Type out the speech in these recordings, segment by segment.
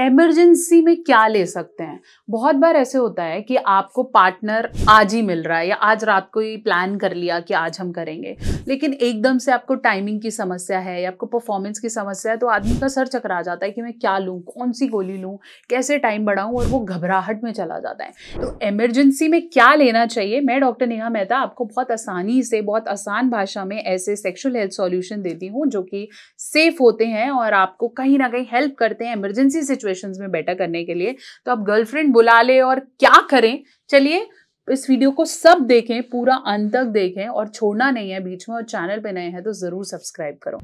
emergency में क्या ले सकते हैं बहुत बार ऐसे होता है कि आपको पार्टनर आज ही मिल रहा है या आज रात को ही प्लान कर लिया कि आज हम करेंगे लेकिन एकदम से आपको टाइमिंग की समस्या है या आपको परफॉर्मेंस की समस्या है तो आदमी का सर चकरा जाता है कि मैं क्या लूँ कौन सी गोली लूँ कैसे टाइम बढ़ाऊँ और वो घबराहट में चला जाता है तो एमरजेंसी में क्या लेना चाहिए मैं डॉक्टर नेहा मेहता आपको बहुत आसानी से बहुत आसान भाषा में ऐसे सेक्शुअल हेल्थ सॉल्यूशन देती हूँ जो कि सेफ होते हैं और आपको कहीं ना कहीं हेल्प करते हैं एमरजेंसी सिचुएशन सिचुएशंस में बेटर करने के लिए तो आप गर्लफ्रेंड बुला ले और क्या करें चलिए इस वीडियो को सब देखें पूरा अंत तक देखें और छोड़ना नहीं है बीच में और चैनल पे नए हैं तो ज़रूर सब्सक्राइब करो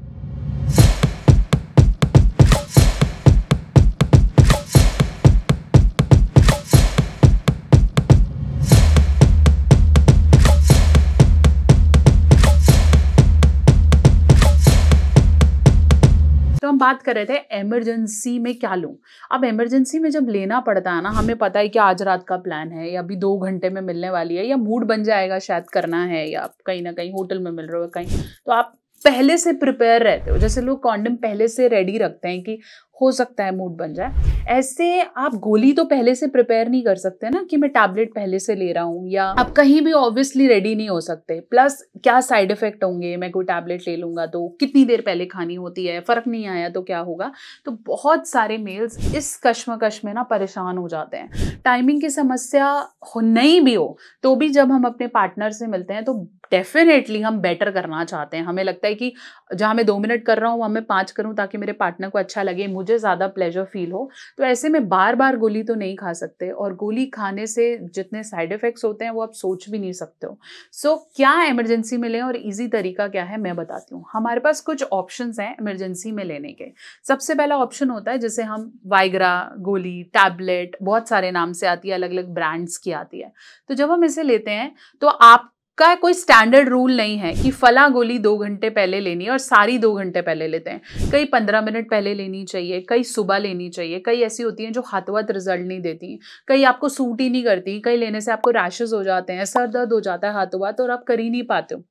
हम बात कर रहे थे इमरजेंसी में क्या लूँ अब इमरजेंसी में जब लेना पड़ता है ना हमें पता है कि आज रात का प्लान है या अभी दो घंटे में मिलने वाली है या मूड बन जाएगा शायद करना है या कहीं ना कहीं होटल में मिल रहे हो कहीं तो आप पहले से प्रिपेयर रहते हो जैसे लोग कॉन्डम पहले से रेडी रखते हैं कि हो सकता है मूड बन जाए ऐसे आप गोली तो पहले से प्रिपेयर नहीं कर सकते ना कि मैं टैबलेट पहले से ले रहा हूँ या आप कहीं भी ऑब्वियसली रेडी नहीं हो सकते प्लस क्या साइड इफेक्ट होंगे मैं कोई टैबलेट ले लूँगा तो कितनी देर पहले खानी होती है फ़र्क नहीं आया तो क्या होगा तो बहुत सारे मेल्स इस कश्मकश में ना परेशान हो जाते हैं टाइमिंग की समस्या हो नहीं भी हो तो भी जब हम अपने पार्टनर से मिलते हैं तो डेफिनेटली हम बेटर करना चाहते हैं हमें लगता है कि जहाँ मैं दो मिनट कर रहा हूँ वहाँ मैं पाँच करूँ ताकि मेरे पार्टनर को अच्छा लगे मुझे ज़्यादा प्लेजर फील हो तो ऐसे में बार बार गोली तो नहीं खा सकते और गोली खाने से जितने साइड इफ़ेक्ट्स होते हैं वो आप सोच भी नहीं सकते हो सो so, क्या इमरजेंसी में लें और ईजी तरीका क्या है मैं बताती हूँ हमारे पास कुछ ऑप्शन हैं इमरजेंसी में लेने के सबसे पहला ऑप्शन होता है जिसे हम वाइग्रा गोली टैबलेट बहुत सारे नाम से आती है अलग अलग ब्रांड्स की आती है तो जब हम इसे लेते हैं तो आप का कोई स्टैंडर्ड रूल नहीं है कि फला गोली दो घंटे पहले लेनी है और सारी दो घंटे पहले लेते हैं कई पंद्रह मिनट पहले लेनी चाहिए कई सुबह लेनी चाहिए कई ऐसी होती हैं जो हाथवत रिजल्ट नहीं देती कई आपको सूट ही नहीं करती कई लेने से आपको रैशेज हो जाते हैं सर दर्द हो जाता है हाथों और आप कर ही नहीं पाते हो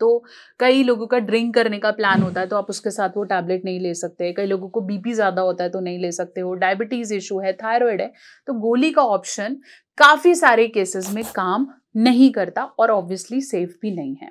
तो कई लोगों का ड्रिंक करने का प्लान होता है तो आप उसके साथ वो टैबलेट नहीं ले सकते कई लोगों को बीपी ज़्यादा होता है तो नहीं ले सकते हो डायबिटीज़ इशू है थायराइड है तो गोली का ऑप्शन काफ़ी सारे केसेस में काम नहीं करता और ऑब्वियसली सेफ भी नहीं है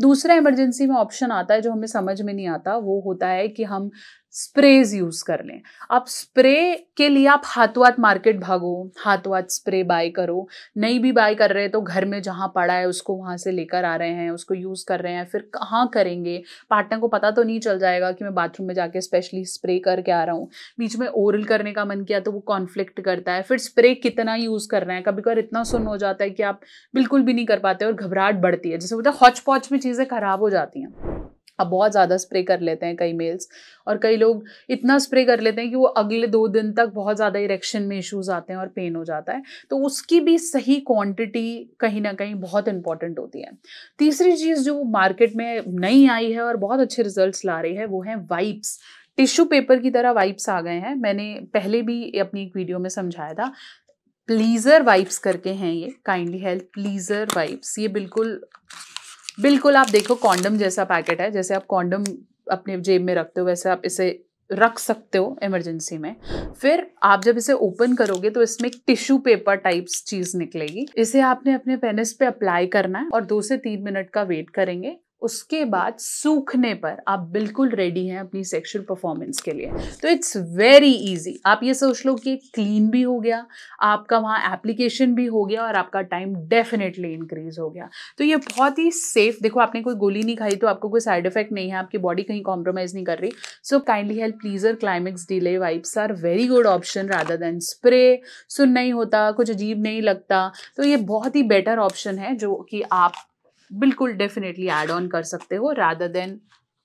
दूसरा इमरजेंसी में ऑप्शन आता है जो हमें समझ में नहीं आता वो होता है कि हम स्प्रेज यूज कर लें आप स्प्रे के लिए आप हाथों मार्केट भागो हाथों स्प्रे बाय करो नहीं भी बाय कर रहे तो घर में जहाँ पड़ा है उसको वहाँ से लेकर आ रहे हैं उसको यूज कर रहे हैं फिर कहाँ करेंगे पार्टनर को पता तो नहीं चल जाएगा कि मैं बाथरूम में जाके स्पेशली स्प्रे करके आ रहा हूँ बीच में ओरल करने का मन किया तो वो कॉन्फ्लिक्ट करता है फिर स्प्रे कितना यूज कर रहे हैं कभी कभार इतना सुन हो जाता है कि आप बिल्कुल भी नहीं कर पाते और घबराहट बढ़ती है जैसे बोलते हैं हॉच पॉच में चीज़ें खराब हो जाती हैं अब बहुत ज़्यादा स्प्रे कर लेते हैं कई मेल्स और कई लोग इतना स्प्रे कर लेते हैं कि वो अगले दो दिन तक बहुत ज़्यादा इरेक्शन में इश्यूज आते हैं और पेन हो जाता है तो उसकी भी सही क्वांटिटी कहीं ना कहीं बहुत इंपॉर्टेंट होती है तीसरी चीज़ जो मार्केट में नई आई है और बहुत अच्छे रिजल्ट ला रही है वो है वाइप्स टिश्यू पेपर की तरह वाइप्स आ गए हैं मैंने पहले भी अपनी एक वीडियो में समझाया था प्लीज़र वाइप्स करके हैं ये काइंडली हेल्थ प्लीज़र वाइप्स ये बिल्कुल बिल्कुल आप देखो कॉन्डम जैसा पैकेट है जैसे आप कॉन्डम अपने जेब में रखते हो वैसे आप इसे रख सकते हो इमरजेंसी में फिर आप जब इसे ओपन करोगे तो इसमें एक टिश्यू पेपर टाइप्स चीज निकलेगी इसे आपने अपने पेनिस पे अप्लाई करना है और दो से तीन मिनट का वेट करेंगे उसके बाद सूखने पर आप बिल्कुल रेडी हैं अपनी सेक्शुअल परफॉर्मेंस के लिए तो इट्स वेरी इजी आप ये सोच लो कि क्लीन भी हो गया आपका वहाँ एप्लीकेशन भी हो गया और आपका टाइम डेफिनेटली इंक्रीज हो गया तो ये बहुत ही सेफ देखो आपने कोई गोली नहीं खाई तो आपको कोई साइड इफेक्ट नहीं है आपकी बॉडी कहीं कॉम्प्रोमाइज़ नहीं कर रही so kindly help pleasure climax delay wipes are very good option rather than spray सुन नहीं होता कुछ अजीब नहीं लगता तो ये बहुत ही बेटर ऑप्शन है जो कि आप बिल्कुल डेफिनेटली एड ऑन कर सकते हो रादर देन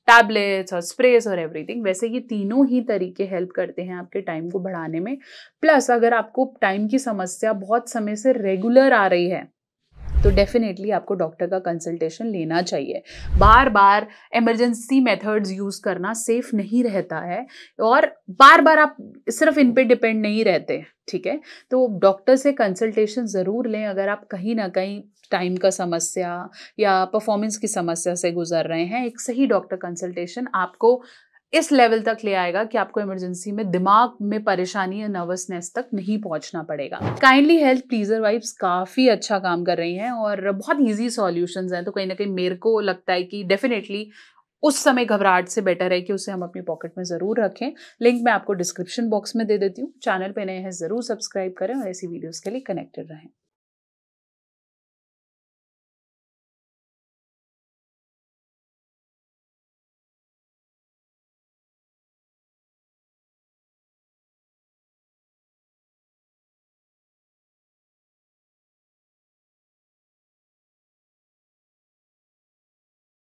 टैबलेट्स और स्प्रेस और एवरीथिंग वैसे ये तीनों ही तरीके हेल्प करते हैं आपके टाइम को बढ़ाने में प्लस अगर आपको टाइम की समस्या बहुत समय से रेगुलर आ रही है तो डेफिनेटली आपको डॉक्टर का कंसल्टेशन लेना चाहिए बार बार इमरजेंसी मेथड्स यूज़ करना सेफ नहीं रहता है और बार बार आप सिर्फ इन पे डिपेंड नहीं रहते ठीक है तो डॉक्टर से कंसल्टेशन ज़रूर लें अगर आप कहीं ना कहीं टाइम का समस्या या परफॉर्मेंस की समस्या से गुजर रहे हैं एक सही डॉक्टर कंसल्टेशन आपको इस लेवल तक ले आएगा कि आपको इमरजेंसी में दिमाग में परेशानी या नर्वसनेस तक नहीं पहुंचना पड़ेगा काइंडली हेल्थ प्लीजर वाइप्स काफ़ी अच्छा काम कर रही हैं और बहुत ईजी सॉल्यूशंस हैं तो कहीं ना कहीं मेरे को लगता है कि डेफिनेटली उस समय घबराहट से बेटर है कि उसे हम अपनी पॉकेट में ज़रूर रखें लिंक मैं आपको डिस्क्रिप्शन बॉक्स में दे देती हूँ चैनल पर नए हैं ज़रूर सब्सक्राइब करें और ऐसी वीडियोज़ के लिए कनेक्टेड रहें